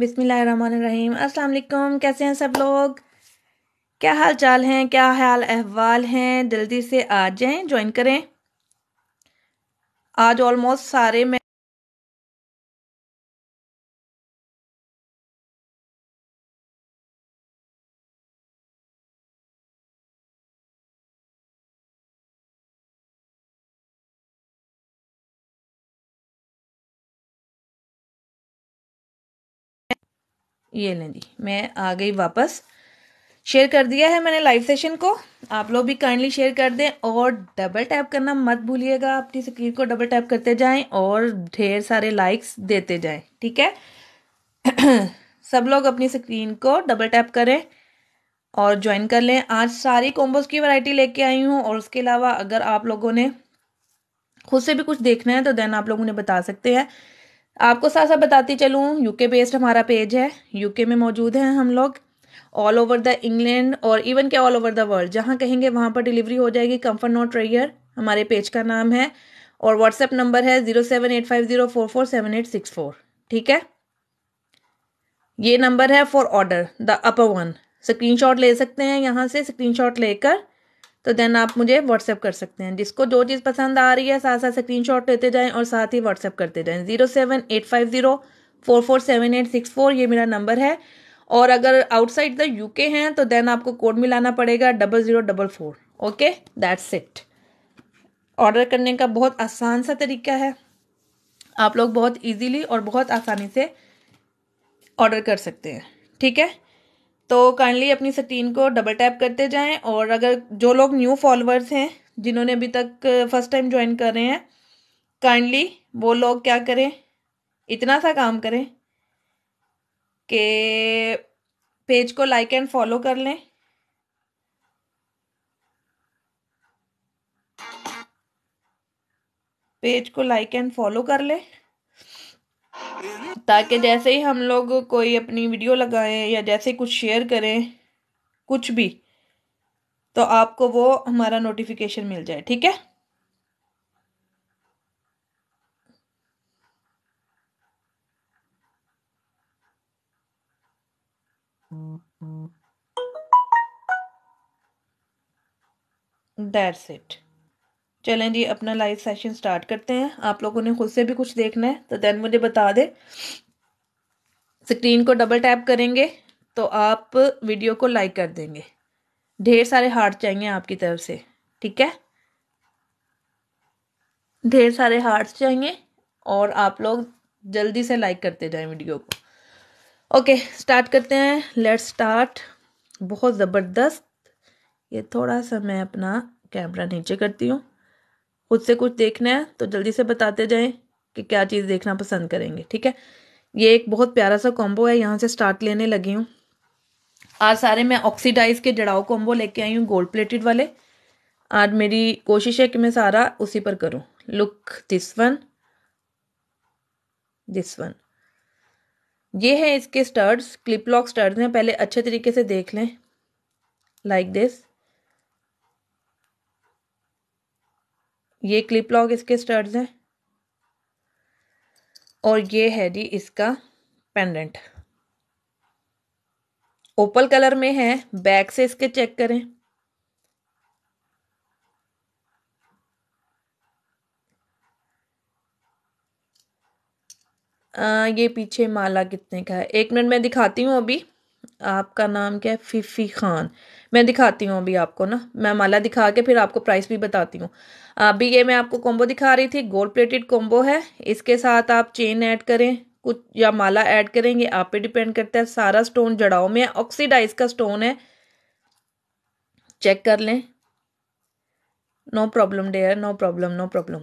बिसमीम अस्सलाम कैसे हैं सब लोग क्या हाल चाल हैं क्या हाल अहवाल हैं जल्दी से आ जाएं ज्वाइन करें आज ऑलमोस्ट सारे मैं ये लें जी मैं आ गई वापस शेयर कर दिया है मैंने लाइव सेशन को आप लोग भी काइंडली शेयर कर दें और डबल टैप करना मत भूलिएगा अपनी स्क्रीन को डबल टैप करते जाएं और ढेर सारे लाइक्स देते जाएं ठीक है सब लोग अपनी स्क्रीन को डबल टैप करें और ज्वाइन कर लें आज सारी कॉम्बोज की वैरायटी लेके आई हूँ और उसके अलावा अगर आप लोगों ने खुद से भी कुछ देखना है तो देन आप लोग उन्हें बता सकते हैं आपको साथ साथ बताती चलूँ यूके बेस्ड हमारा पेज है यूके में मौजूद हैं हम लोग ऑल ओवर द इंग्लैंड और इवन के ऑल ओवर द वर्ल्ड जहाँ कहेंगे वहाँ पर डिलीवरी हो जाएगी कम्फर्ट नॉट रेयर हमारे पेज का नाम है और व्हाट्सएप नंबर है zero seven eight five zero four four seven eight six four ठीक है ये नंबर है for order the upper one screenshot ले सकते हैं यहाँ से स्क्रीनशॉट लेकर तो देन आप मुझे व्हाट्सएप कर सकते हैं जिसको जो चीज़ पसंद आ रही है साथ साथ स्क्रीन शॉट लेते जाएँ और साथ ही व्हाट्सएप करते जाएँ zero seven eight five zero four four seven eight six four ये मेरा नंबर है और अगर आउटसाइड द यूके हैं तो देन आपको कोड मिलाना पड़ेगा double zero double four okay that's it order करने का बहुत आसान सा तरीका है आप लोग बहुत इजीली और बहुत आसानी से ऑर्डर कर सकते हैं ठीक है तो काइंडली अपनी सटीन को डबल टैप करते जाएं और अगर जो लोग न्यू फॉलोअर्स हैं जिन्होंने अभी तक फर्स्ट टाइम ज्वाइन कर रहे हैं काइंडली वो लोग क्या करें इतना सा काम करें कि पेज को लाइक एंड फॉलो कर लें पेज को लाइक एंड फॉलो कर लें ताकि जैसे ही हम लोग कोई अपनी वीडियो लगाएं या जैसे कुछ शेयर करें कुछ भी तो आपको वो हमारा नोटिफिकेशन मिल जाए ठीक है that's it चलें जी अपना लाइव सेशन स्टार्ट करते हैं आप लोगों ने खुद से भी कुछ देखना है तो देन मुझे बता दे स्क्रीन को डबल टैप करेंगे तो आप वीडियो को लाइक कर देंगे ढेर सारे हार्ट चाहिए आपकी तरफ से ठीक है ढेर सारे हार्ट्स चाहिए और आप लोग जल्दी से लाइक करते जाएं वीडियो को ओके स्टार्ट करते हैं लेट स्टार्ट बहुत ज़बरदस्त ये थोड़ा सा मैं अपना कैमरा नीचे करती हूँ खुद से कुछ देखना है तो जल्दी से बताते जाएं कि क्या चीज़ देखना पसंद करेंगे ठीक है ये एक बहुत प्यारा सा कॉम्बो है यहाँ से स्टार्ट लेने लगी हूँ आज सारे मैं ऑक्सीडाइज के जड़ाव कॉम्बो लेके आई हूँ गोल्ड प्लेटेड वाले आज मेरी कोशिश है कि मैं सारा उसी पर करूँ look this one this one ये है इसके स्टर्ड्स क्लिप लॉक स्टर्ड्स हैं पहले अच्छे तरीके से देख लें लाइक like दिस ये क्लिप लॉक इसके स्टर्ड्स हैं और ये है जी इसका पेंडेंट ओपल कलर में है बैक से इसके चेक करें आ, ये पीछे माला कितने का है एक मिनट में दिखाती हूं अभी आपका नाम क्या है फ़िफ़ी ख़ान मैं दिखाती हूँ अभी आपको ना मैं माला दिखा के फिर आपको प्राइस भी बताती हूँ अभी ये मैं आपको कॉम्बो दिखा रही थी गोल्ड प्लेटेड कॉम्बो है इसके साथ आप चेन ऐड करें कुछ या माला ऐड करेंगे आप पे डिपेंड करता है सारा स्टोन जड़ाओ में ऑक्सीडाइज का स्टोन है चेक कर लें no problem there no problem no problem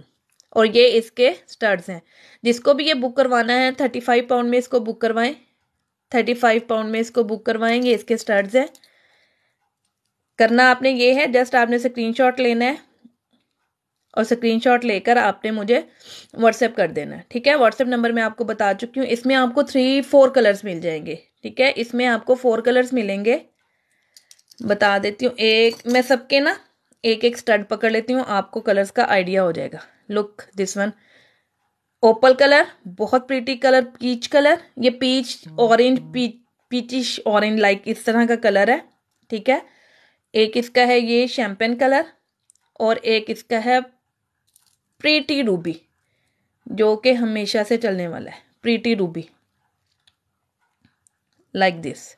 और ये इसके स्टड्स हैं जिसको भी ये बुक करवाना है थर्टी फाइव पाउंड में इसको बुक करवाएं थर्टी फाइव पाउंड में इसको बुक करवाएंगे इसके स्टड्स हैं करना आपने ये है जस्ट आपने स्क्रीनशॉट लेना है और स्क्रीनशॉट लेकर आपने मुझे व्हाट्सएप कर देना ठीक है व्हाट्सएप नंबर मैं आपको बता चुकी हूँ इसमें आपको थ्री फोर कलर्स मिल जाएंगे ठीक है इसमें आपको फोर कलर्स मिलेंगे बता देती हूँ एक मैं सबके ना एक एक स्टड पकड़ लेती हूँ आपको कलर्स का आइडिया हो जाएगा look this one opal colour बहुत प्रीटी कलर पीच कलर ये peach orange peachish orange like इस तरह का कलर है ठीक है एक इसका है ये शैम्पेन कलर और एक इसका है प्रीटी रूबी जो कि हमेशा से चलने वाला है pretty ruby like this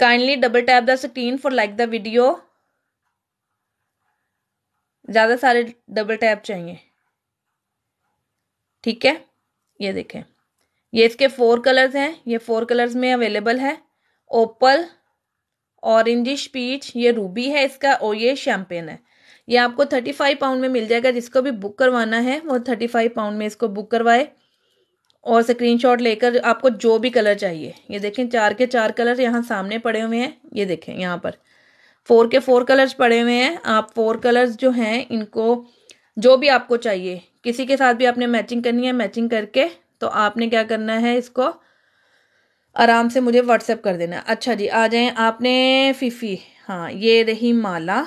kindly double tap the screen for like the video ज़्यादा सारे डबल टैप चाहिए ठीक है ये देखें ये इसके फोर कलर्स हैं ये फोर कलर्स में अवेलेबल है ओपल ऑरेंजिश पीच ये रूबी है इसका और ये शैम्पेन है ये आपको थर्टी फाइव पाउंड में मिल जाएगा जिसको भी बुक करवाना है वो थर्टी फाइव पाउंड में इसको बुक करवाए और स्क्रीनशॉट लेकर आपको जो भी कलर चाहिए ये देखें चार के चार कलर यहाँ सामने पड़े हुए हैं ये देखें यहाँ पर फोर के फोर कलर्स पड़े हुए हैं आप फोर कलर्स जो हैं इनको जो भी आपको चाहिए किसी के साथ भी आपने मैचिंग करनी है मैचिंग करके तो आपने क्या करना है इसको आराम से मुझे व्हाट्सएप कर देना अच्छा जी आ जाए आपने फ़िफ़ी हाँ ये रही माला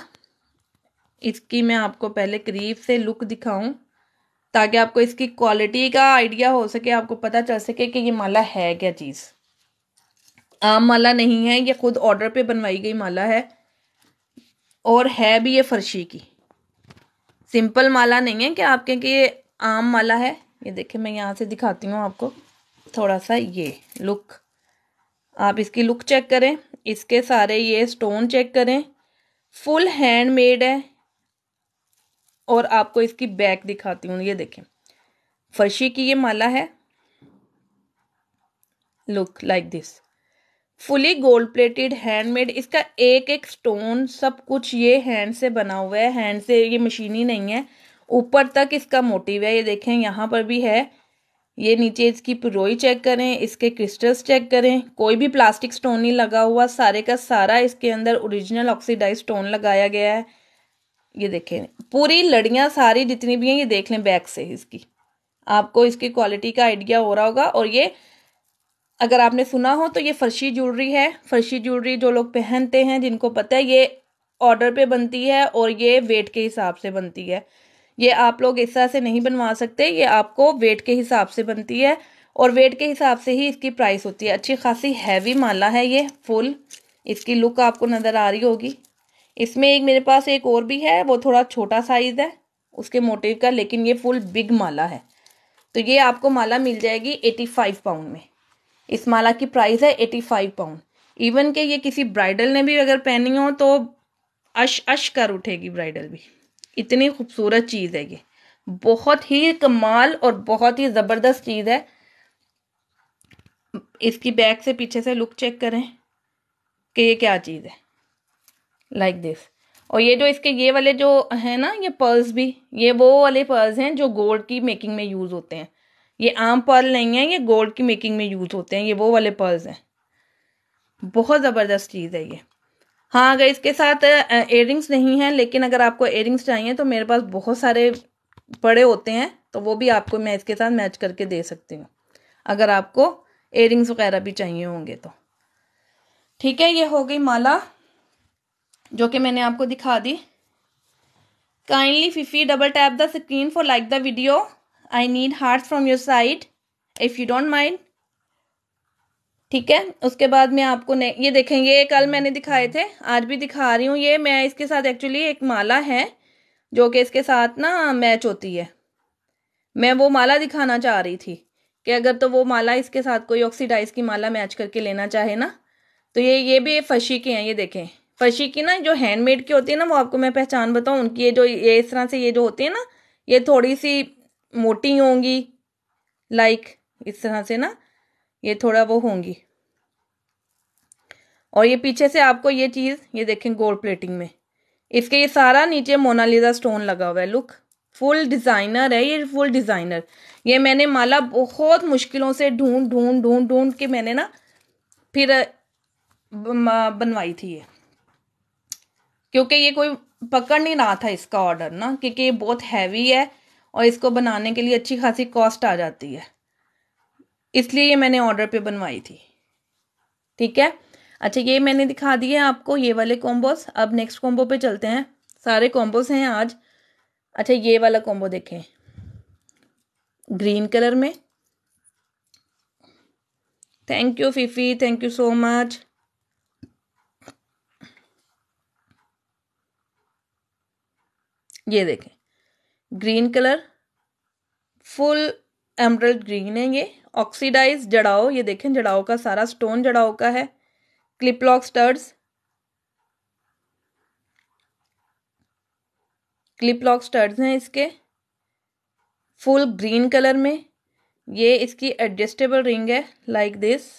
इसकी मैं आपको पहले करीब से लुक दिखाऊं ताकि आपको इसकी क्वालिटी का आइडिया हो सके आपको पता चल सके कि ये माला है क्या चीज़ आम माला नहीं है ये खुद ऑर्डर पे बनवाई गई माला है और है भी ये फर्शी की सिंपल माला नहीं है कि आपके कि ये आम माला है ये देखिए मैं यहाँ से दिखाती हूँ आपको थोड़ा सा ये लुक आप इसकी लुक चेक करें इसके सारे ये स्टोन चेक करें फुल हैंडमेड है और आपको इसकी बैक दिखाती हूँ ये देखें फर्शी की ये माला है look like this fully gold plated handmade इसका एक एक स्टोन सब कुछ ये हैंड से बना हुआ है हैंड से ये मशीन ही नहीं है ऊपर तक इसका मोटिव है ये देखें यहाँ पर भी है ये नीचे इसकी पुरोई चेक करें इसके क्रिस्टल्स चेक करें कोई भी प्लास्टिक स्टोन नहीं लगा हुआ सारे का सारा इसके अंदर ओरिजिनल ऑक्सीडाइज स्टोन लगाया गया है ये देखें पूरी लड़ियाँ सारी जितनी भी हैं ये देख लें बैक से इसकी आपको इसकी क्वालिटी का आइडिया हो रहा होगा और ये अगर आपने सुना हो तो ये फर्शी ज्वेलरी है फर्शी ज्वेलरी जो लोग पहनते हैं जिनको पता है ये ऑर्डर पे बनती है और ये वेट के हिसाब से बनती है ये आप लोग इस तरह से नहीं बनवा सकते ये आपको वेट के हिसाब से बनती है और वेट के हिसाब से ही इसकी प्राइस होती है अच्छी खासी हैवी माला है ये फुल इसकी लुक आपको नज़र आ रही होगी इसमें एक मेरे पास एक और भी है वो थोड़ा छोटा साइज़ है उसके मोटिव का लेकिन ये फुल बिग माला है तो ये आपको माला मिल जाएगी एटी फाइव पाउंड में इस माला की प्राइस है एटी फाइव पाउंड इवन के ये किसी ब्राइडल ने भी अगर पहनी हो तो अश अश कर उठेगी ब्राइडल भी इतनी खूबसूरत चीज़ है ये बहुत ही कमाल और बहुत ही ज़बरदस्त चीज़ है इसकी बैक से पीछे से लुक चेक करें कि ये क्या चीज़ है लाइक like दिस और ये जो इसके ये वाले जो है ना ये पर्ल्स भी ये वो वाले पर्ल्स हैं जो गोल्ड की मेकिंग में यूज़ होते हैं ये आम पर्ल नहीं है ये गोल्ड की मेकिंग में यूज़ होते हैं ये वो वाले पर्ल्स हैं बहुत ज़बरदस्त चीज़ है ये हाँ अगर इसके साथ एयर नहीं हैं लेकिन अगर आपको एयर चाहिए तो मेरे पास बहुत सारे पड़े होते हैं तो वो भी आपको मैं इसके साथ मैच करके दे सकती हूँ अगर आपको एयर वगैरह भी चाहिए होंगे तो ठीक है ये हो गई माला जो कि मैंने आपको दिखा दी kindly Fifi double tap the screen for like the video I need heart from your side if you don't mind ठीक है उसके बाद में आपको ने ये देखें ये कल मैंने दिखाए थे आज भी दिखा रही हूँ ये मैं इसके साथ एक्चुअली एक माला है जो कि इसके साथ ना मैच होती है मैं वो माला दिखाना चाह रही थी कि अगर तो वो माला इसके साथ कोई ऑक्सीडाइज की माला मैच करके लेना चाहे ना तो ये ये भी फशी के हैं ये देखें फशी की ना जो हैंडमेड की होती है ना वो आपको मैं पहचान बताऊँ उनकी ये जो ये इस तरह से ये जो होती है ना ये थोड़ी सी मोटी होंगी लाइक इस तरह से ना ये थोड़ा वो होंगी और ये पीछे से आपको ये चीज़ ये देखें गोल्ड प्लेटिंग में इसके ये सारा नीचे मोनालिजा स्टोन लगा हुआ है लुक फुल डिज़ाइनर है ये फुल डिज़ाइनर ये मैंने माला बहुत मुश्किलों से ढूंढ ढूंढ ढूंढ ढूंढ के मैंने ना फिर बनवाई थी ये क्योंकि ये कोई पकड़ नहीं रहा था इसका ऑर्डर ना क्योंकि ये बहुत हैवी है और इसको बनाने के लिए अच्छी खासी कॉस्ट आ जाती है इसलिए ये मैंने ऑर्डर पे बनवाई थी ठीक है अच्छा ये मैंने दिखा दिए आपको ये वाले कॉम्बोस अब नेक्स्ट कॉम्बो पे चलते हैं सारे कॉम्बोस हैं आज अच्छा ये वाला कॉम्बो देखें ग्रीन कलर में thank you Fifi thank you so much ये देखें green colour full emerald green है ये ऑक्सीडाइज जड़ाओ ये देखें जड़ाओ का सारा स्टोन जड़ाओ का है क्लिपलॉक स्टर्स क्लिपलॉक स्टर्स हैं इसके फुल ग्रीन कलर में ये इसकी एडजस्टेबल रिंग है लाइक दिस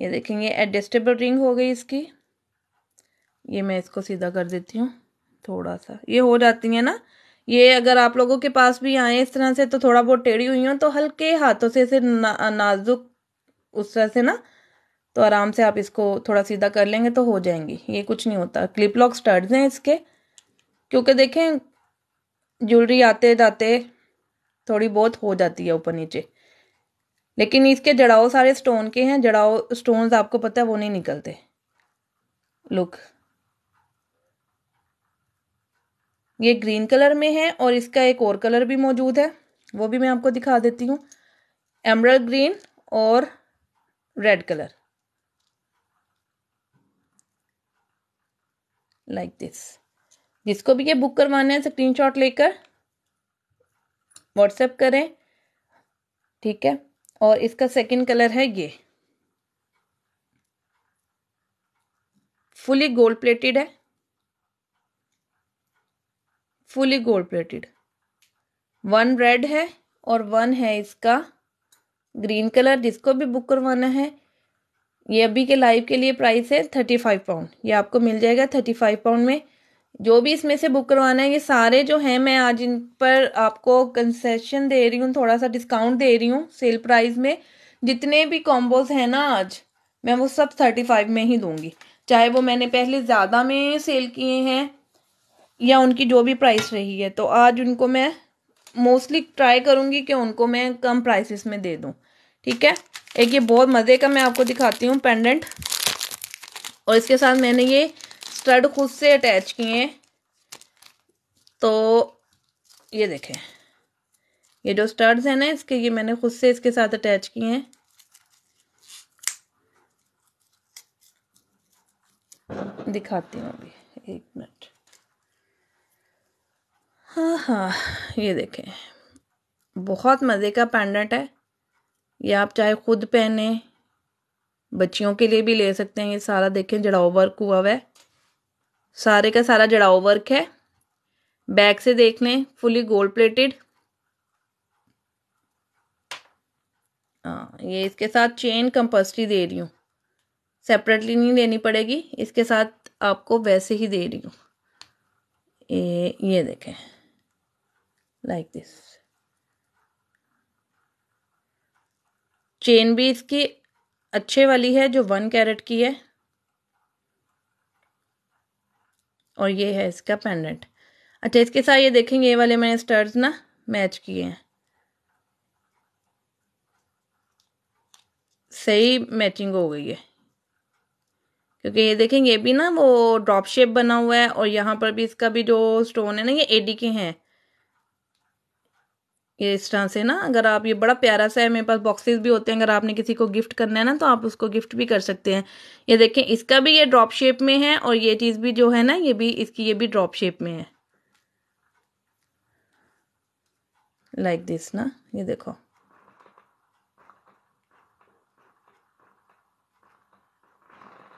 ये देखेंगे एडजस्टेबल रिंग हो गई इसकी ये मैं इसको सीधा कर देती हूँ थोड़ा सा ये हो जाती है ना ये अगर आप लोगों के पास भी आए इस तरह से तो थोड़ा बहुत टेढ़ी हुई हो तो हल्के हाथों से इसे ना, नाजुक उस तरह से ना तो आराम से आप इसको थोड़ा सीधा कर लेंगे तो हो जाएंगी ये कुछ नहीं होता क्लिप लॉक स्टर्ड्स हैं इसके क्योंकि देखें ज्वेलरी आते जाते थोड़ी बहुत हो जाती है ऊपर नीचे लेकिन इसके जड़ाव सारे स्टोन के हैं जड़ाव स्टोन्स आपको पता है वो नहीं निकलते लुक ये ग्रीन कलर में है और इसका एक और कलर भी मौजूद है वो भी मैं आपको दिखा देती हूँ एमरल ग्रीन और रेड कलर लाइक दिस जिसको भी ये बुक करवाना है स्क्रीनशॉट लेकर व्हाट्सएप करें ठीक है और इसका सेकंड कलर है ये फुली गोल्ड प्लेटेड है fully gold plated one red है और वन है इसका ग्रीन कलर जिसको भी बुक करवाना है ये अभी के लाइव के लिए प्राइस है थर्टी फाइव पाउंड ये आपको मिल जाएगा थर्टी फाइव पाउंड में जो भी इसमें से बुक करवाना है ये सारे जो हैं मैं आज इन पर आपको कंसेशन दे रही हूँ थोड़ा सा डिस्काउंट दे रही हूँ सेल प्राइस में जितने भी कॉम्बोज हैं ना आज मैं वो सब थर्टी फाइव में ही दूंगी चाहे वो मैंने पहले ज़्यादा में सेल किए हैं या उनकी जो भी प्राइस रही है तो आज उनको मैं मोस्टली ट्राई करूँगी कि उनको मैं कम प्राइसेस में दे दूँ ठीक है एक ये बहुत मज़े का मैं आपको दिखाती हूँ पेंडेंट और इसके साथ मैंने ये स्टड खुद से अटैच किए हैं तो ये देखें ये जो स्टड्स हैं ना इसके ये मैंने खुद से इसके साथ अटैच किए हैं दिखाती हूँ अभी एक मिनट हाँ हाँ ये देखें बहुत मज़े का पैंडेंट है ये आप चाहे ख़ुद पहने बच्चियों के लिए भी ले सकते हैं ये सारा देखें जड़ाओ वर्क हुआ हुआ है सारे का सारा जड़ाओ वर्क है बैक से देख लें फुली गोल्ड प्लेटेड हाँ ये इसके साथ चेन कंपल्सरी दे रही हूँ सेपरेटली नहीं लेनी पड़ेगी इसके साथ आपको वैसे ही दे रही हूँ ये ये देखें लाइक दिस चेन भी इसकी अच्छे वाली है जो वन कैरेट की है और ये है इसका पेंडेंट अच्छा इसके साथ ये देखेंगे ये वाले मैंने स्टर्स ना मैच किए हैं सही मैचिंग हो गई है क्योंकि ये देखेंगे ये भी ना वो ड्रॉप शेप बना हुआ है और यहाँ पर भी इसका भी जो स्टोन है ना ये एडी के हैं ये इस तरह से ना अगर आप ये बड़ा प्यारा सा है मेरे पास बॉक्सेस भी होते हैं अगर आपने किसी को गिफ्ट करना है ना तो आप उसको गिफ्ट भी कर सकते हैं ये देखें इसका भी ये ड्रॉप शेप में है और ये चीज़ भी जो है ना ये भी इसकी ये भी ड्रॉप शेप में है लाइक like दिस ना ये देखो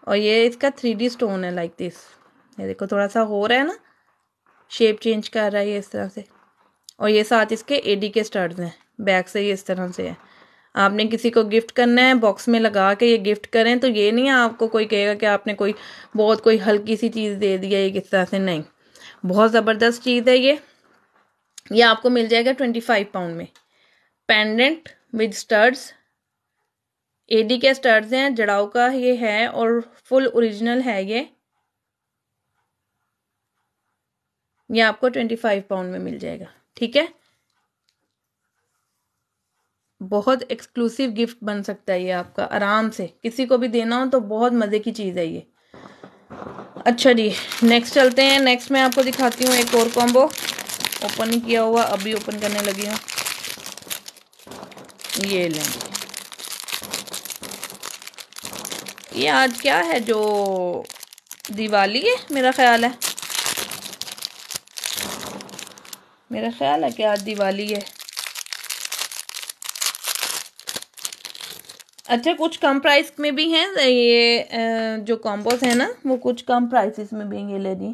और ये इसका थ्री डी स्टोन है लाइक like दिस ये देखो थोड़ा सा हो रहा है ना शेप चेंज कर रहा है ये इस तरह से और ये साथ इसके एडी के स्टर्स हैं बैक से ये इस तरह से है आपने किसी को गिफ्ट करना है बॉक्स में लगा के ये गिफ्ट करें तो ये नहीं है आपको कोई कहेगा कि आपने कोई बहुत कोई हल्की सी चीज़ दे दी है ये किस तरह से नहीं बहुत ज़बरदस्त चीज़ है ये ये आपको मिल जाएगा ट्वेंटी फाइव पाउंड में पेंडेंट विद स्टर्ड्स एडी के स्टर्ड्स हैं जड़ाऊ का ये है और फुल ओरिजिनल है ये ये आपको ट्वेंटी फाइव पाउंड में मिल जाएगा ठीक है बहुत एक्सक्लूसिव गिफ्ट बन सकता है ये आपका आराम से किसी को भी देना हो तो बहुत मज़े की चीज़ है ये अच्छा जी नेक्स्ट चलते हैं नेक्स्ट मैं आपको दिखाती हूँ एक और कॉम्बो ओपन किया हुआ अभी ओपन करने लगी हूँ ये लें ये आज क्या है जो दिवाली है मेरा ख्याल है मेरा ख्याल है कि आज दिवाली है अच्छा कुछ कम प्राइस में भी हैं ये जो कॉम्बोज है ना वो कुछ कम प्राइसेस में भी हैं ये ले जी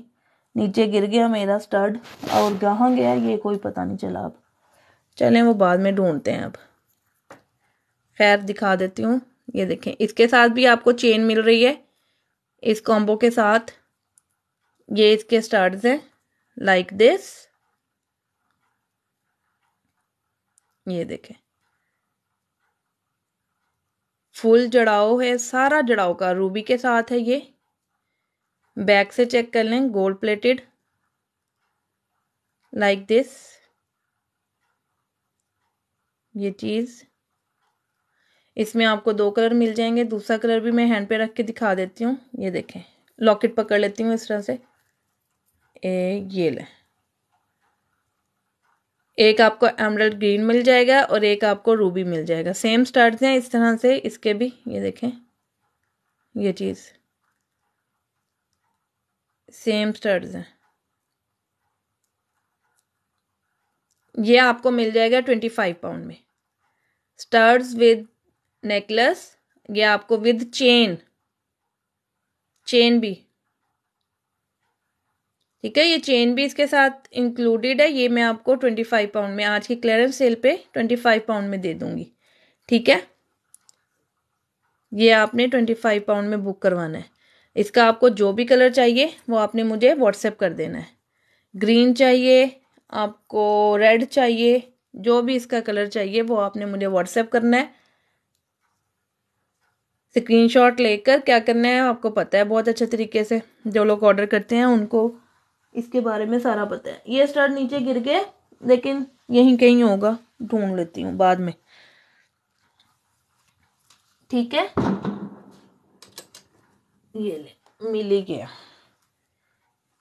नीचे गिर गया मेरा स्टड और कहाँ गया ये कोई पता नहीं चला अब चलें वो बाद में ढूंढते हैं अब खैर दिखा देती हूँ ये देखें इसके साथ भी आपको चेन मिल रही है इस कॉम्बो के साथ ये इसके स्टार्ट हैं लाइक दिस ये देखें फुल जड़ाव है सारा जड़ाव का रूबी के साथ है ये बैक से चेक कर लें गोल्ड प्लेटेड लाइक दिस ये चीज़ इसमें आपको दो कलर मिल जाएंगे दूसरा कलर भी मैं हैंड पे रख के दिखा देती हूँ ये देखें लॉकेट पकड़ लेती हूँ इस तरह से ए ये लें एक आपको एमरल्ड ग्रीन मिल जाएगा और एक आपको रूबी मिल जाएगा सेम स्टार्ट हैं इस तरह से इसके भी ये देखें ये चीज़ सेम स्टार्ट हैं ये आपको मिल जाएगा ट्वेंटी फाइव पाउंड में स्टार्ट विद नेकलेस ये आपको विद चेन चेन भी ठीक है ये चेन भी इसके साथ इंक्लूडेड है ये मैं आपको ट्वेंटी फाइव पाउंड में आज की क्लियरेंस सेल पे ट्वेंटी फाइव पाउंड में दे दूंगी ठीक है ये आपने ट्वेंटी फाइव पाउंड में बुक करवाना है इसका आपको जो भी कलर चाहिए वो आपने मुझे व्हाट्सएप कर देना है ग्रीन चाहिए आपको रेड चाहिए जो भी इसका कलर चाहिए वो आपने मुझे व्हाट्सएप करना है स्क्रीनशॉट लेकर क्या करना है आपको पता है बहुत अच्छे तरीके से जो लोग ऑर्डर करते हैं उनको इसके बारे में सारा पता है ये स्टार नीचे गिर के लेकिन यहीं कहीं होगा ढूंढ लेती हूँ बाद में ठीक है ये ले मिल ही गया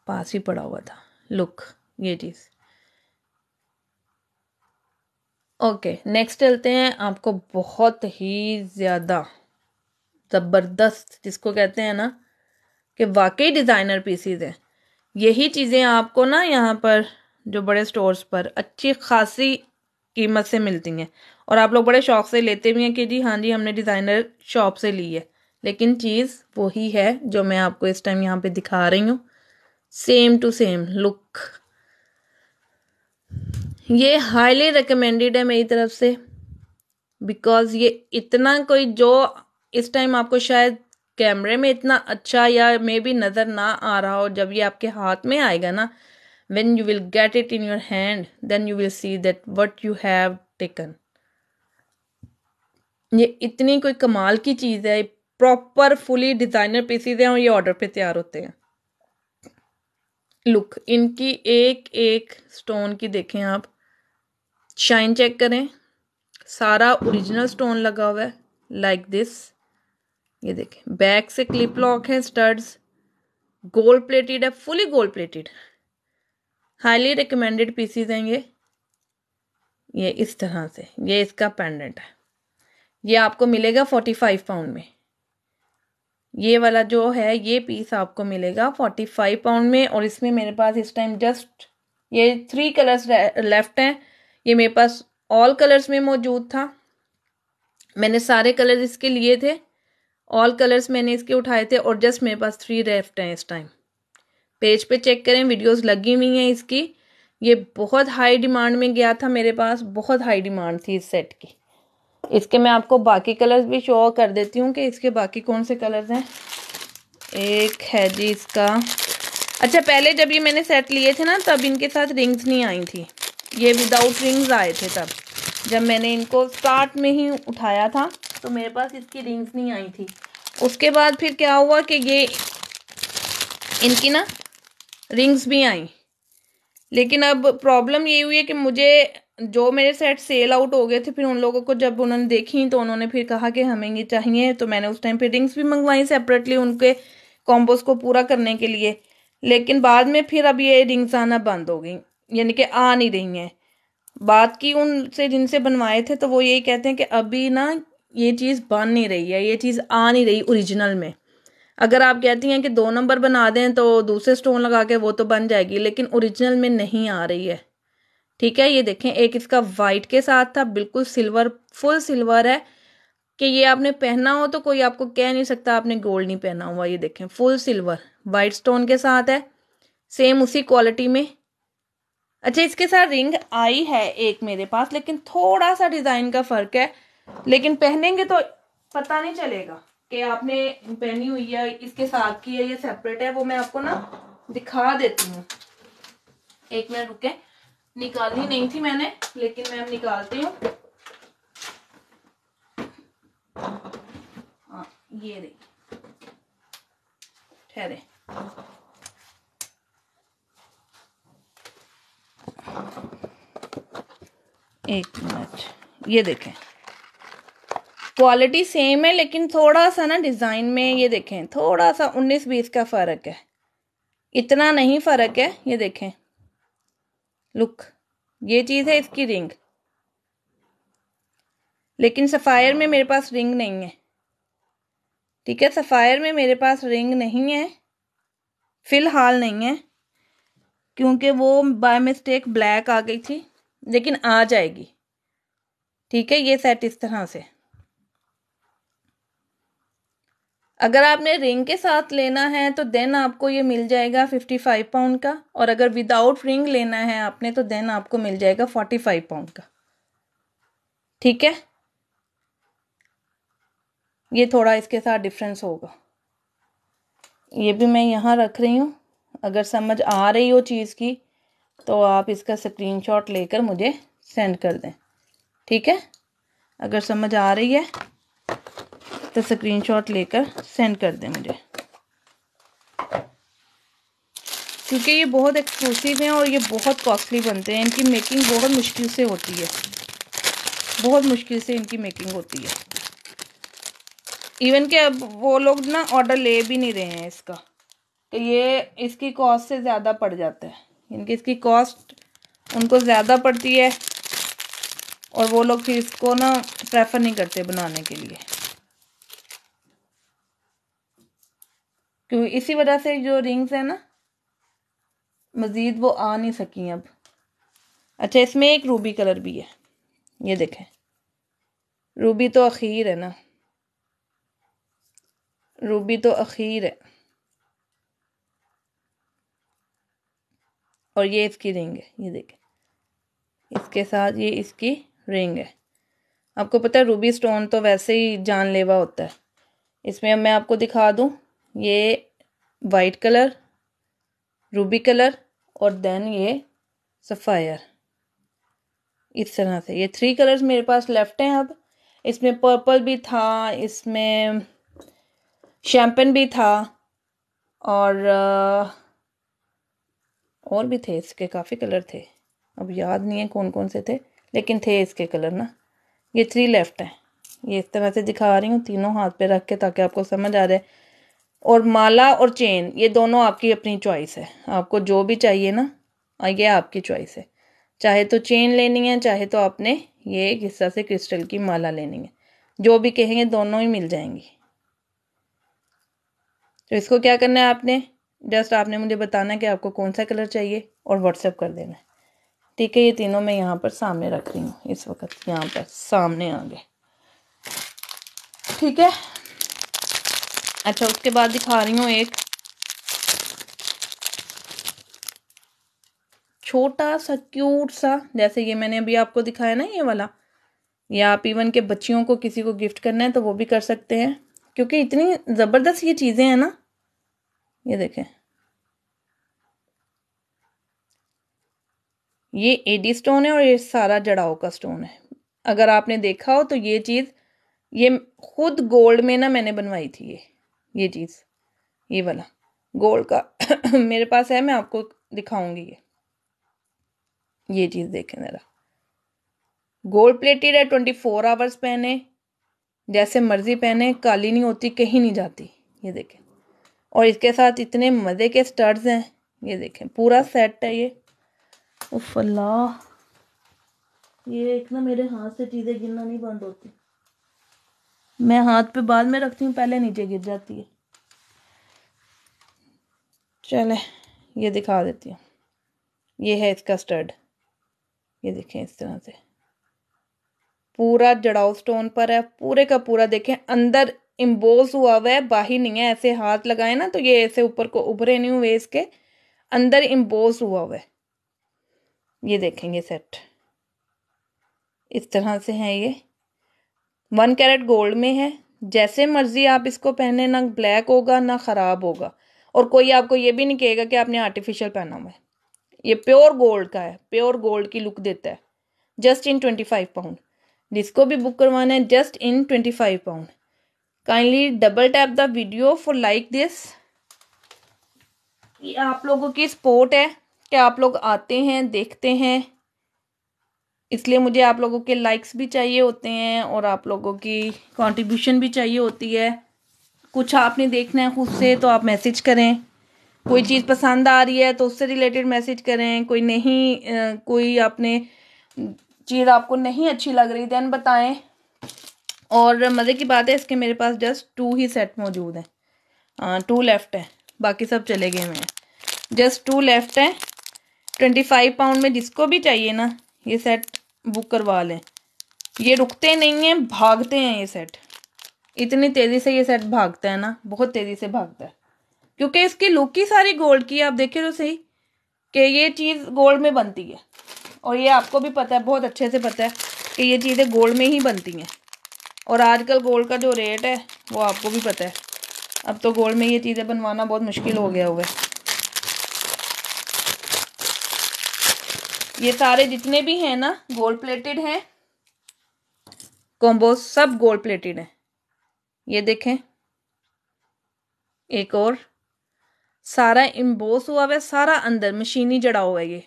पास ही पड़ा हुआ था लुक ये चीज़ ओके नेक्स्ट चलते हैं आपको बहुत ही ज़्यादा ज़बरदस्त जिसको कहते हैं ना कि वाकई डिज़ाइनर पीसीज हैं यही चीज़ें आपको ना यहाँ पर जो बड़े स्टोर्स पर अच्छी खासी कीमत से मिलती हैं और आप लोग बड़े शौक से लेते भी हैं कि जी हाँ जी हमने डिज़ाइनर शॉप से ली है लेकिन चीज़ वही है जो मैं आपको इस टाइम यहाँ पे दिखा रही हूँ सेम टू सेम लुक ये हाईली रिकमेंडेड है मेरी तरफ से बिकॉज ये इतना कोई जो इस टाइम आपको शायद कैमरे में इतना अच्छा या मे भी नज़र ना आ रहा हो जब ये आपके हाथ में आएगा ना when you will get it in your hand then you will see that what you have taken ये इतनी कोई कमाल की चीज़ है प्रॉपर फुली डिज़ाइनर पीसीज हैं और ये ऑर्डर पे तैयार होते हैं लुक इनकी एक एक स्टोन की देखें आप शाइन चेक करें सारा ओरिजिनल स्टोन लगा हुआ है लाइक like दिस ये देखें बैक से क्लिप लॉक है स्टड्स गोल्ड प्लेटेड है fully gold plated highly recommended pieces हैं ये ये इस तरह से ये इसका पेंडेंट है ये आपको मिलेगा फोर्टी फाइव पाउंड में ये वाला जो है ये पीस आपको मिलेगा फोर्टी फाइव पाउंड में और इसमें मेरे पास इस टाइम जस्ट ये थ्री कलर्स लेफ्ट हैं ये मेरे पास ऑल कलर्स में मौजूद था मैंने सारे कलर्स इसके लिए थे ऑल कलर्स मैंने इसके उठाए थे और जस्ट मेरे पास थ्री रेफ्ट हैं इस टाइम पेज पे चेक करें वीडियोस लगी हुई हैं इसकी ये बहुत हाई डिमांड में गया था मेरे पास बहुत हाई डिमांड थी इस सेट की इसके मैं आपको बाकी कलर्स भी शो कर देती हूँ कि इसके बाकी कौन से कलर्स हैं एक है जी इसका अच्छा पहले जब ये मैंने सेट लिए थे ना तब इनके साथ रिंग्स नहीं आई थी ये विदाउट रिंग्स आए थे तब जब मैंने इनको स्टार्ट में ही उठाया था तो मेरे पास इसकी रिंग्स नहीं आई थी उसके बाद फिर क्या हुआ कि ये इनकी ना रिंग्स भी आई लेकिन अब प्रॉब्लम ये हुई है कि मुझे जो मेरे सेट सेल आउट हो गए थे फिर उन लोगों को जब उन्होंने देखी तो उन्होंने फिर कहा कि हमें ये चाहिए तो मैंने उस टाइम पे रिंग्स भी मंगवाई सेपरेटली उनके कॉम्बोज को पूरा करने के लिए लेकिन बाद में फिर अब ये रिंग्स आना बंद हो गई यानी कि आ नहीं रही हैं बात की उनसे जिनसे बनवाए थे तो वो यही कहते हैं कि अभी ना ये चीज़ बन नहीं रही है ये चीज़ आ नहीं रही ओरिजिनल में अगर आप कहती हैं कि दो नंबर बना दें तो दूसरे स्टोन लगा के वो तो बन जाएगी लेकिन ओरिजिनल में नहीं आ रही है ठीक है ये देखें एक इसका वाइट के साथ था बिल्कुल सिल्वर फुल सिल्वर है कि ये आपने पहना हो तो कोई आपको कह नहीं सकता आपने गोल्ड नहीं पहना हुआ ये देखें फुल सिल्वर वाइट स्टोन के साथ है सेम उसी क्वालिटी में अच्छा इसके साथ रिंग आई है एक मेरे पास लेकिन थोड़ा सा डिज़ाइन का फ़र्क है लेकिन पहनेंगे तो पता नहीं चलेगा कि आपने पहनी हुई है इसके साथ की है ये सेपरेट है वो मैं आपको ना दिखा देती हूँ एक मिनट रुके निकालनी नहीं थी मैंने लेकिन मैम निकालती हूँ हाँ, ये देखिए ठहरे एक मिनट ये देखें क्वालिटी सेम है लेकिन थोड़ा सा ना डिज़ाइन में ये देखें थोड़ा सा उन्नीस बीस का फ़र्क है इतना नहीं फ़र्क है ये देखें लुक ये चीज़ है इसकी रिंग लेकिन सफ़ायर में मेरे पास रिंग नहीं है ठीक है सफ़ायर में मेरे पास रिंग नहीं है फ़िलहाल नहीं है क्योंकि वो बाय मिस्टेक ब्लैक आ गई थी लेकिन आ जाएगी ठीक है ये सेट इस तरह से अगर आपने रिंग के साथ लेना है तो देन आपको ये मिल जाएगा फिफ्टी फाइव पाउंड का और अगर विदाउट रिंग लेना है आपने तो देन आपको मिल जाएगा फोर्टी फाइव पाउंड का ठीक है ये थोड़ा इसके साथ डिफरेंस होगा ये भी मैं यहाँ रख रही हूँ अगर समझ आ रही हो चीज़ की तो आप इसका स्क्रीनशॉट लेकर मुझे सेंड कर दें ठीक है अगर समझ आ रही है तो स्क्रीनशॉट लेकर सेंड कर दें मुझे क्योंकि ये बहुत एक्सक्लूसिव हैं और ये बहुत कॉस्टली बनते हैं इनकी मेकिंग बहुत मुश्किल से होती है बहुत मुश्किल से इनकी मेकिंग होती है इवन के अब वो लोग ना ऑर्डर ले भी नहीं रहे हैं इसका कि तो ये इसकी कॉस्ट से ज़्यादा पड़ जाता है इनकी इसकी कॉस्ट उनको ज़्यादा पड़ती है और वो लोग फिर इसको ना प्रेफर नहीं करते बनाने के लिए क्यों इसी वजह से जो रिंग्स है ना मज़ीद वो आ नहीं सकी अब अच्छा इसमें एक रूबी कलर भी है ये देखें रूबी तो अखीर है ना रूबी तो अखीर है और ये इसकी रिंग है ये देखें इसके साथ ये इसकी रिंग है आपको पता है रूबी स्टोन तो वैसे ही जानलेवा होता है इसमें मैं आपको दिखा दूँ ये वाइट कलर रूबी कलर और देन ये सफ़ायर इस तरह से ये थ्री कलर्स मेरे पास लेफ़्ट हैं अब इसमें पर्पल भी था इसमें शैम्पन भी था और uh, और भी थे इसके काफ़ी कलर थे अब याद नहीं है कौन कौन से थे लेकिन थे इसके कलर ना ये थ्री लेफ़्ट हैं ये इस तरह से दिखा रही हूँ तीनों हाथ पे रख के ताकि आपको समझ आ जाए और माला और चेन ये दोनों आपकी अपनी चॉइस है आपको जो भी चाहिए ना ये आपकी चॉइस है चाहे तो चेन लेनी है चाहे तो आपने ये एक हिस्सा से क्रिस्टल की माला लेनी है जो भी कहेंगे दोनों ही मिल जाएंगी तो इसको क्या करना है आपने जस्ट आपने मुझे बताना है कि आपको कौन सा कलर चाहिए और व्हाट्सअप कर देना है ठीक है ये तीनों मैं यहाँ पर सामने रख रही हूँ इस वक्त यहाँ पर सामने आ गए ठीक है अच्छा उसके बाद दिखा रही हूँ एक छोटा सा क्यूट सा जैसे ये मैंने अभी आपको दिखाया ना ये वाला या आप इवन के बच्चियों को किसी को गिफ्ट करना है तो वो भी कर सकते हैं क्योंकि इतनी ज़बरदस्त ये चीज़ें हैं ना ये देखें ये एडी स्टोन है और ये सारा जड़ाओ का स्टोन है अगर आपने देखा हो तो ये चीज़ ये खुद गोल्ड में ना मैंने बनवाई थी ये ये चीज़ ये वाला गोल्ड का मेरे पास है मैं आपको दिखाऊंगी ये ये चीज़ देखें ज़रा गोल्ड प्लेटेड है ट्वेंटी फोर आवर्स पहने जैसे मर्जी पहने काली नहीं होती कहीं नहीं जाती ये देखें और इसके साथ इतने मज़े के स्टर्स हैं ये देखें पूरा सेट है ये उफ अल्लाह ये एक ना मेरे हाथ से चीज़ें गिरना नहीं बंद होती मैं हाथ पे बाद में रखती हूँ पहले नीचे गिर जाती है चले ये दिखा देती हूँ ये है इसका स्टड ये देखें इस तरह से पूरा जड़ाव स्टोन पर है पूरे का पूरा देखें अंदर इम्बोस हुआ हुआ है बाहर नहीं है ऐसे हाथ लगाए ना तो ये ऐसे ऊपर को उभरे नहीं हुए इसके अंदर इम्बोस हुआ हुआ है ये देखेंगे सेट इस तरह से हैं ये वन कैरेट गोल्ड में है जैसे मर्जी आप इसको पहने ना ब्लैक होगा ना ख़राब होगा और कोई आपको ये भी नहीं कहेगा कि आपने आर्टिफिशियल पहना हुआ है ये प्योर गोल्ड का है प्योर गोल्ड की लुक देता है just in twenty five pound जिसको भी बुक करवाना है just in twenty five pound kindly double tap the video for like this ये आप लोगों की स्पोर्ट है कि आप लोग आते हैं देखते हैं इसलिए मुझे आप लोगों के लाइक्स भी चाहिए होते हैं और आप लोगों की कंट्रीब्यूशन भी चाहिए होती है कुछ आपने देखना है खुद से तो आप मैसेज करें कोई चीज़ पसंद आ रही है तो उससे रिलेटेड मैसेज करें कोई नहीं कोई आपने चीज़ आपको नहीं अच्छी लग रही देन बताएं और मज़े की बात है इसके मेरे पास जस्ट टू ही सेट मौजूद हैं टू लेफ़्ट है बाकी सब चले गए हुए जस्ट टू लेफ़्ट है ट्वेंटी फाइव पाउंड में जिसको भी चाहिए ना ये सेट बुक करवा लें ये रुकते नहीं हैं भागते हैं ये सेट इतनी तेज़ी से ये सेट भागता है ना बहुत तेज़ी से भागता है क्योंकि इसकी लुक ही सारी गोल्ड की आप देखे तो सही कि ये चीज़ गोल्ड में बनती है और ये आपको भी पता है बहुत अच्छे से पता है कि ये चीज़ें गोल्ड में ही बनती हैं और आजकल गोल्ड का जो रेट है वो आपको भी पता है अब तो गोल्ड में ये चीज़ें बनवाना बहुत मुश्किल हो गया हुआ है ये सारे जितने भी हैं ना गोल्ड प्लेटेड हैं कॉम्बो सब गोल्ड प्लेटेड हैं ये देखें एक और सारा इम्बोस हुआ हुआ है सारा अंदर मशीनी जड़ा हुआ है ये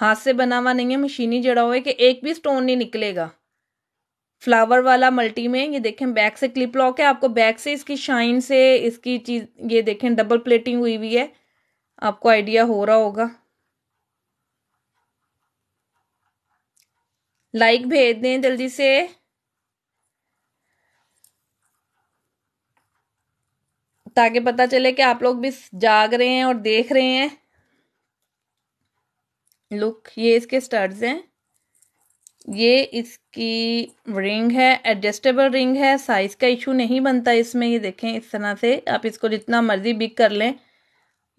हाथ से बना हुआ नहीं है मशीनी जड़ा हुआ है कि एक भी स्टोन नहीं निकलेगा फ्लावर वाला मल्टी में ये देखें बैक से क्लिप लॉक है आपको बैक से इसकी शाइन से इसकी चीज़ ये देखें डबल प्लेटिंग हुई हुई है आपको आइडिया हो रहा होगा लाइक भेज दें जल्दी से ताकि पता चले कि आप लोग भी जाग रहे हैं और देख रहे हैं लुक ये इसके स्टड्स हैं ये इसकी रिंग है एडजस्टेबल रिंग है साइज़ का इशू नहीं बनता इसमें ये देखें इस तरह से आप इसको जितना मर्ज़ी बिग कर लें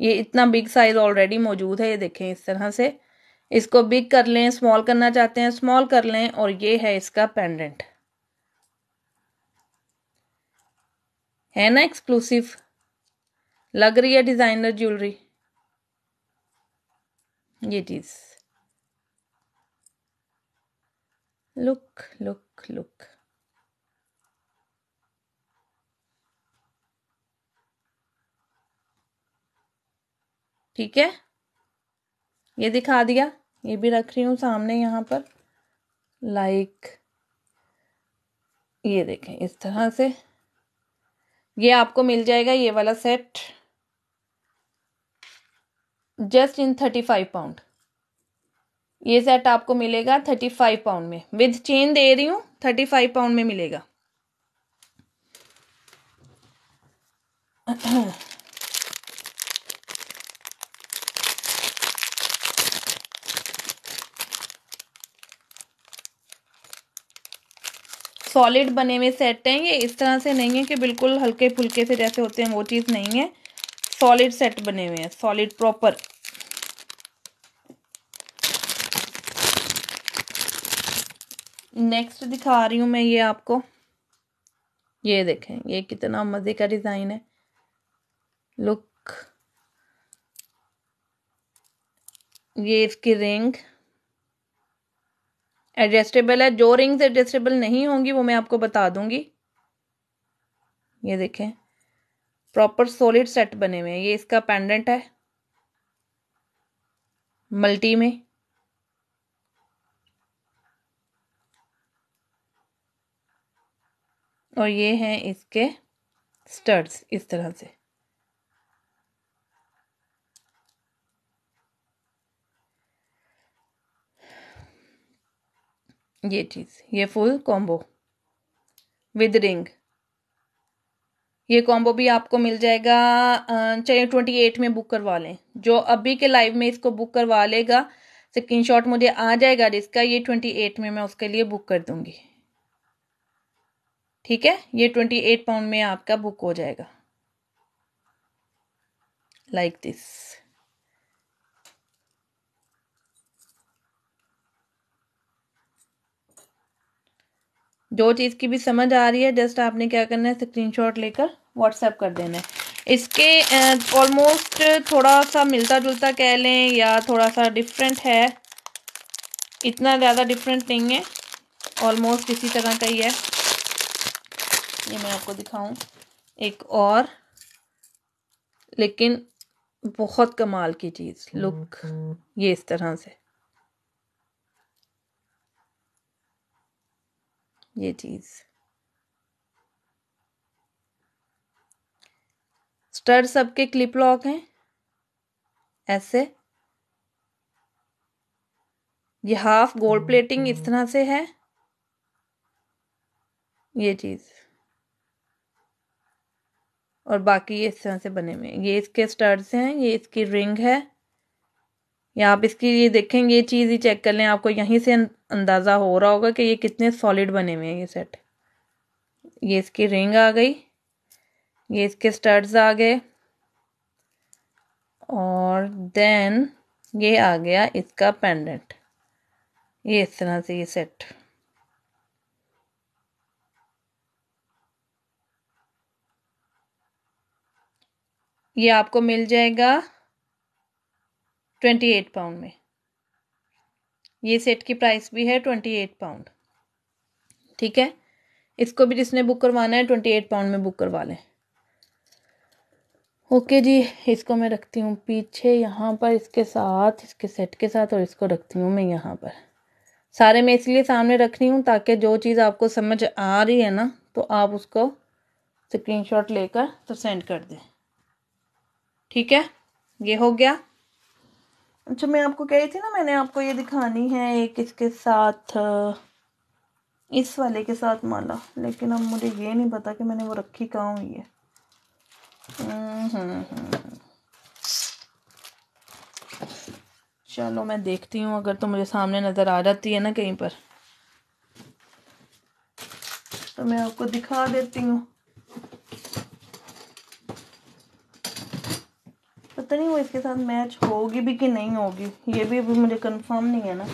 ये इतना बिग साइज़ ऑलरेडी मौजूद है ये देखें इस तरह से इसको बिग कर लें स्मॉल करना चाहते हैं स्मॉल कर लें और ये है इसका पेंडेंट है ना एक्सक्लूसिव लग रही है डिज़ाइनर ज्वेलरी ये चीज़ लुक लुक लुक ठीक है ये दिखा दिया ये भी रख रही हूँ सामने यहाँ पर लाइक ये देखें इस तरह से ये आपको मिल जाएगा ये वाला set just in thirty five pound ये सेट आपको मिलेगा थर्टी फाइव पाउंड में विद चेन दे रही हूँ थर्टी फाइव पाउंड में मिलेगा सॉलिड बने हुए सेट हैं ये इस तरह से नहीं है कि बिल्कुल हल्के फुल्के से जैसे होते हैं वो चीज़ नहीं है सॉलिड सेट बने हुए हैं सॉलिड प्रॉपर नेक्स्ट दिखा रही हूँ मैं ये आपको ये देखें ये कितना मज़े का डिज़ाइन है लुक ये इसकी रिंग एडजस्टेबल है जो रिंग्स एडजस्टेबल नहीं होंगी वो मैं आपको बता दूंगी ये देखें प्रॉपर सॉलिड सेट बने हुए हैं ये इसका पेंडेंट है मल्टी में और ये हैं इसके स्टड्स इस तरह से ये चीज़ ये फुल कॉम्बो विद रिंग ये कॉम्बो भी आपको मिल जाएगा चलिए ट्वेंटी एट में बुक करवा लें जो अभी के लाइव में इसको बुक करवा लेगा स्क्रीन शॉट मुझे आ जाएगा जिसका ये ट्वेंटी एट में मैं उसके लिए बुक कर दूंगी ठीक है ये ट्वेंटी एट पाउंड में आपका बुक हो जाएगा लाइक like दिस जो चीज़ की भी समझ आ रही है जस्ट आपने क्या करना है स्क्रीनशॉट लेकर व्हाट्सएप कर देना है इसके ऑलमोस्ट थोड़ा सा मिलता जुलता कह लें या थोड़ा सा डिफरेंट है इतना ज़्यादा डिफरेंट नहीं है ऑलमोस्ट इसी तरह का ही है ये मैं आपको दिखाऊं एक और लेकिन बहुत कमाल की चीज़ लुक ये इस तरह से ये चीज़ स्टर सबके क्लिप लॉक हैं ऐसे ये हाफ गोल्ड हम्म, प्लेटिंग इस हम्म। तरह से है ये चीज़ और बाकी ये इस तरह से बने हुए ये इसके स्टर्स हैं ये इसकी रिंग है या आप इसकी ये देखेंगे ये चीज़ ही चेक कर लें आपको यहीं से अं-, अंदाज़ा हो रहा होगा कि ये कितने सॉलिड बने हुए हैं ये सेट ये इसकी रिंग आ गई ये इसके स्टड्स आ गए और देन ये आ गया इसका पेंडेंट ये इस तरह से ये सेट ये आपको मिल जाएगा ट्वेंटी एट पाउंड में ये सेट की प्राइस भी है ट्वेंटी एट पाउंड ठीक है इसको भी जिसने बुक करवाना है ट्वेंटी एट पाउंड में बुक करवा लें ओके जी इसको मैं रखती हूँ पीछे यहाँ पर इसके साथ इसके सेट के साथ और इसको रखती हूँ मैं यहाँ पर सारे मैं इसलिए सामने रख रही हूँ ताकि जो चीज़ आपको समझ आ रही है ना तो आप उसको स्क्रीनशॉट लेकर तो सेंड कर दें ठीक है ये हो गया अच्छा मैं आपको कह रही थी ना मैंने आपको ये दिखानी है एक इसके साथ इस वाले के साथ माला लेकिन अब मुझे ये नहीं पता कि मैंने वो रखी कहाँ हुई है हम्म, हम्म, हम्म। चलो मैं देखती हूँ अगर तो मुझे सामने नज़र आ जाती है ना कहीं पर तो मैं आपको दिखा देती हूँ पता नहीं वो इसके साथ मैच होगी भी कि नहीं होगी ये भी अभी मुझे कंफर्म नहीं है ना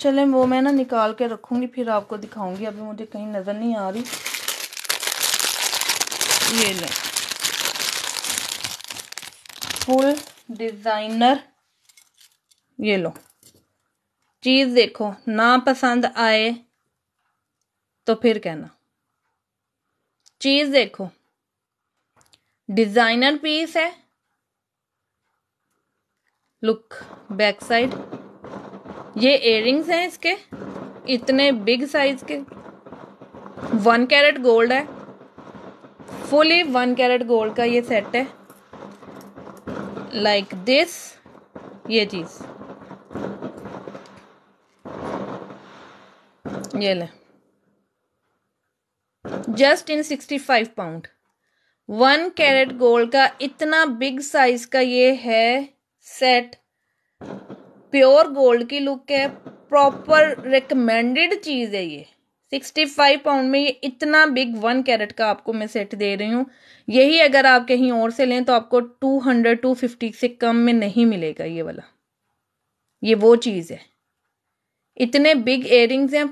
चलें वो मैं ना निकाल के रखूंगी फिर आपको दिखाऊंगी अभी मुझे कहीं नज़र नहीं आ रही ये ले फुल डिज़ाइनर ये लो चीज़ देखो ना पसंद आए तो फिर कहना चीज़ देखो डिज़ाइनर पीस है लुक बैक साइड ये एयरिंग्स हैं इसके इतने बिग साइज के वन कैरेट गोल्ड है फुली वन कैरेट गोल्ड का ये सेट है लाइक like दिस ये चीज ये ले just in sixty five pound one carat gold का इतना बिग साइज का ये है सेट प्योर गोल्ड की लुक है प्रॉपर रिकमेंडेड चीज़ है ये सिक्सटी फाइव पाउंड में ये इतना बिग वन कैरेट का आपको मैं सेट दे रही हूँ यही अगर आप कहीं और से लें तो आपको टू हंड्रेड टू फिफ्टी से कम में नहीं मिलेगा ये वाला ये वो चीज़ है इतने बिग एयरिंग्स हैं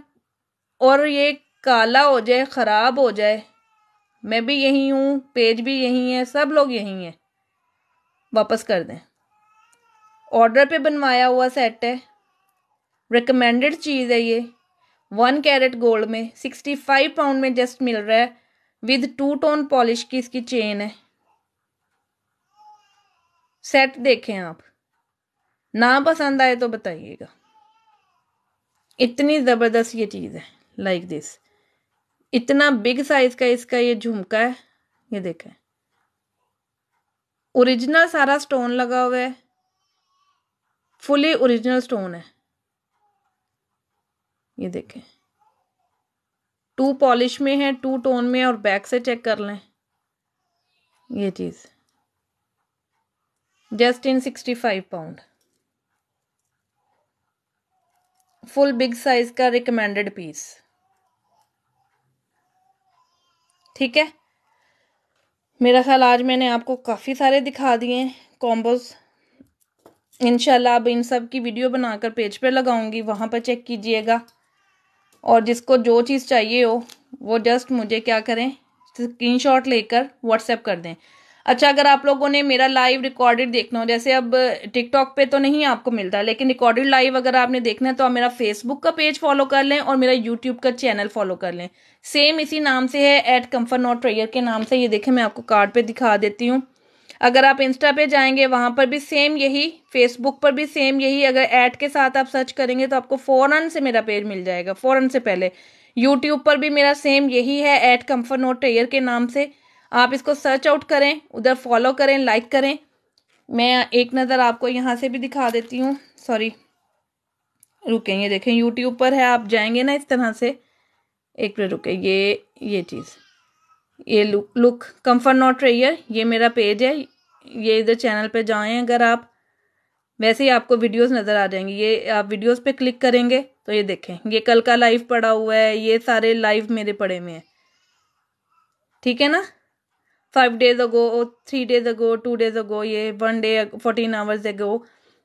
और ये काला हो जाए ख़राब हो जाए मैं भी यही हूँ पेज भी यही है सब लोग यहीं हैं वापस कर दें ऑर्डर पे बनवाया हुआ सेट है रिकमेंडेड चीज़ है ये वन कैरेट गोल्ड में सिक्सटी फाइव पाउंड में जस्ट मिल रहा है विद टू टोन पॉलिश की इसकी चेन है सेट देखें आप ना पसंद आए तो बताइएगा इतनी ज़बरदस्त ये चीज़ है लाइक like दिस इतना बिग साइज का इसका ये झुमका है ये देखें ओरिजिनल सारा स्टोन लगा हुआ है फुली ओरिजिनल स्टोन है ये देखें टू पॉलिश में है टू टोन में और बैक से चेक कर लें ये चीज़ just in sixty five pound full big size का रिकमेंडेड पीस ठीक है मेरा ख्याल आज मैंने आपको काफ़ी सारे दिखा दिए कॉम्बोज़ इनशाला अब इन सब की वीडियो बनाकर पेज पे लगाऊंगी वहाँ पर चेक कीजिएगा और जिसको जो चीज़ चाहिए हो वो जस्ट मुझे क्या करें स्क्रीनशॉट लेकर व्हाट्सएप कर दें अच्छा अगर आप लोगों ने मेरा लाइव रिकॉर्डेड देखना हो जैसे अब टिकटॉक पे तो नहीं आपको मिलता लेकिन रिकॉर्डेड लाइव अगर आपने देखना है तो आप मेरा फेसबुक का पेज फॉलो कर लें और मेरा यूट्यूब का चैनल फॉलो कर लें सेम इसी नाम से है एट कम्फर्ट नॉट ट्रेयर के नाम से ये देखें मैं आपको कार्ड पे दिखा देती हूँ अगर आप इंस्टा पे जाएंगे वहाँ पर भी सेम यही फेसबुक पर भी सेम यही अगर ऐड के साथ आप सर्च करेंगे तो आपको फ़ौरन से मेरा पेज मिल जाएगा फ़ौरन से पहले यूट्यूब पर भी मेरा सेम यही है एट कम्फर्ट नोट टेयर के नाम से आप इसको सर्च आउट करें उधर फॉलो करें लाइक करें मैं एक नज़र आपको यहाँ से भी दिखा देती हूँ सॉरी रुकें ये देखें यूट्यूब पर है आप जाएंगे ना इस तरह से एक मिनट रुके ये ये चीज़ ये लुक लुक कम्फर्ट नॉट ट्रेयर ये मेरा पेज है ये इधर चैनल पे जाएं अगर आप वैसे ही आपको वीडियोस नज़र आ जाएंगे ये आप वीडियोस पे क्लिक करेंगे तो ये देखें ये कल का लाइव पड़ा हुआ है ये सारे लाइव मेरे पड़े हुए हैं ठीक है ना five days ago three days ago two days ago ये one day fourteen hours ago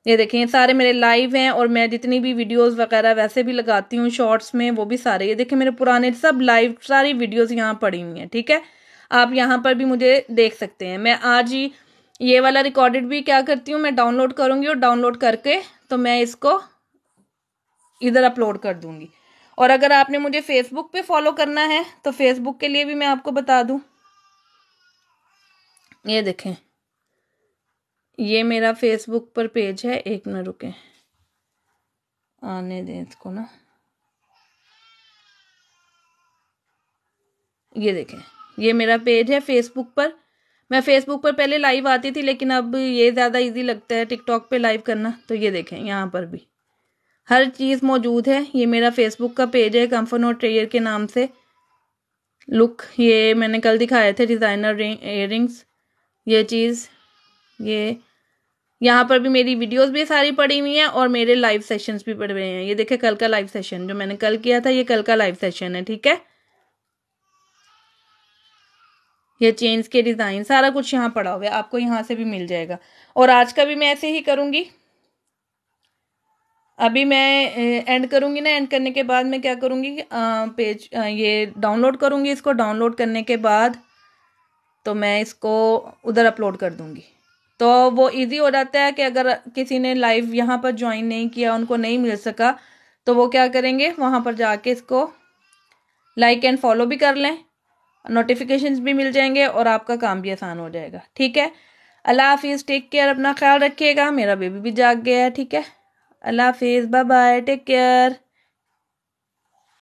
ये देखें सारे मेरे लाइव हैं और मैं जितनी भी वीडियोस वगैरह वैसे भी लगाती हूँ शॉर्ट्स में वो भी सारे ये देखें मेरे पुराने सब लाइव सारी वीडियोस यहाँ पड़ी हुई हैं ठीक है आप यहाँ पर भी मुझे देख सकते हैं मैं आज ही ये वाला रिकॉर्डेड भी क्या करती हूँ मैं डाउनलोड करूँगी और डाउनलोड करके तो मैं इसको इधर अपलोड कर दूँगी और अगर आपने मुझे फेसबुक पे फॉलो करना है तो फेसबुक के लिए भी मैं आपको बता दूँ ये देखें ये मेरा फेसबुक पर पेज है एक न रुके आने दें इसको ना ये देखें ये मेरा पेज है फेसबुक पर मैं फेसबुक पर पहले लाइव आती थी लेकिन अब ये ज़्यादा इजी लगता है टिकटॉक पे लाइव करना तो ये देखें यहाँ पर भी हर चीज़ मौजूद है ये मेरा फेसबुक का पेज है कम्फर्ट नोट ट्रेयर के नाम से लुक ये मैंने कल दिखाए थे डिज़ाइनर रिंग्स ये चीज़ ये यहाँ पर भी मेरी वीडियोस भी सारी पड़ी हुई हैं और मेरे लाइव सेशंस भी पड़े हुए हैं ये देखे कल का लाइव सेशन जो मैंने कल किया था ये कल का लाइव सेशन है ठीक है ये चेन्स के डिज़ाइन सारा कुछ यहाँ पड़ा हुआ है आपको यहाँ से भी मिल जाएगा और आज का भी मैं ऐसे ही करूँगी अभी मैं एंड करूँगी ना एंड करने के बाद मैं क्या आ, पेज ये डाउनलोड करूँगी इसको डाउनलोड करने के बाद तो मैं इसको उधर अपलोड कर दूंगी तो वो इजी हो जाता है कि अगर किसी ने लाइव यहाँ पर ज्वाइन नहीं किया उनको नहीं मिल सका तो वो क्या करेंगे वहाँ पर जाके इसको लाइक एंड फॉलो भी कर लें नोटिफिकेशंस भी मिल जाएंगे और आपका काम भी आसान हो जाएगा ठीक है अल्लाह हाफिज़ टेक केयर अपना ख्याल रखिएगा मेरा बेबी भी जाग गया है ठीक है अल्लाह हाफिज़ बाय बाय टेक केयर